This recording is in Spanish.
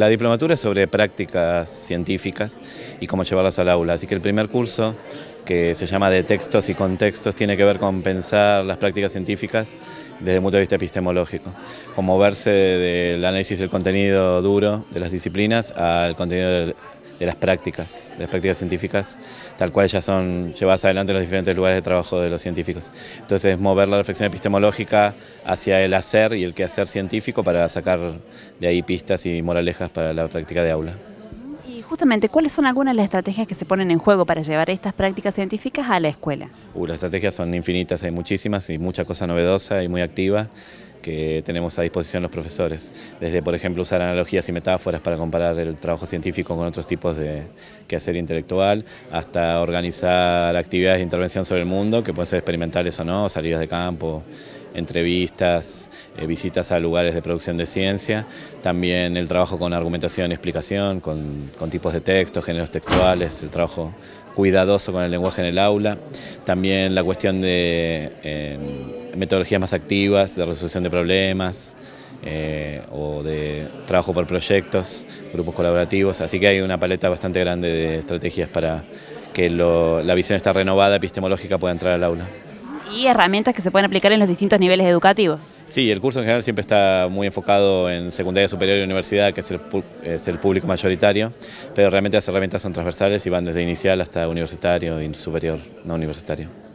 La diplomatura es sobre prácticas científicas y cómo llevarlas al aula, así que el primer curso, que se llama de textos y contextos, tiene que ver con pensar las prácticas científicas desde el punto de vista epistemológico, con verse del análisis del contenido duro de las disciplinas al contenido del de las prácticas, de las prácticas científicas, tal cual ya son llevadas adelante en los diferentes lugares de trabajo de los científicos. Entonces, mover la reflexión epistemológica hacia el hacer y el quehacer científico para sacar de ahí pistas y moralejas para la práctica de aula. Y justamente, ¿cuáles son algunas de las estrategias que se ponen en juego para llevar estas prácticas científicas a la escuela? Uh, las estrategias son infinitas, hay muchísimas y mucha cosa novedosa y muy activa que tenemos a disposición los profesores, desde por ejemplo usar analogías y metáforas para comparar el trabajo científico con otros tipos de quehacer intelectual, hasta organizar actividades de intervención sobre el mundo, que pueden ser experimentales o no, salidas de campo, entrevistas, eh, visitas a lugares de producción de ciencia, también el trabajo con argumentación, y explicación, con, tipos de textos, géneros textuales, el trabajo cuidadoso con el lenguaje en el aula, también la cuestión de eh, metodologías más activas, de resolución de problemas, eh, o de trabajo por proyectos, grupos colaborativos, así que hay una paleta bastante grande de estrategias para que la visión está renovada epistemológica pueda entrar al aula. Y herramientas que se pueden aplicar en los distintos niveles educativos. Sí, el curso en general siempre está muy enfocado en secundaria superior y universidad, que es el, es el público mayoritario, pero realmente las herramientas son transversales y van desde inicial hasta universitario y superior, no universitario.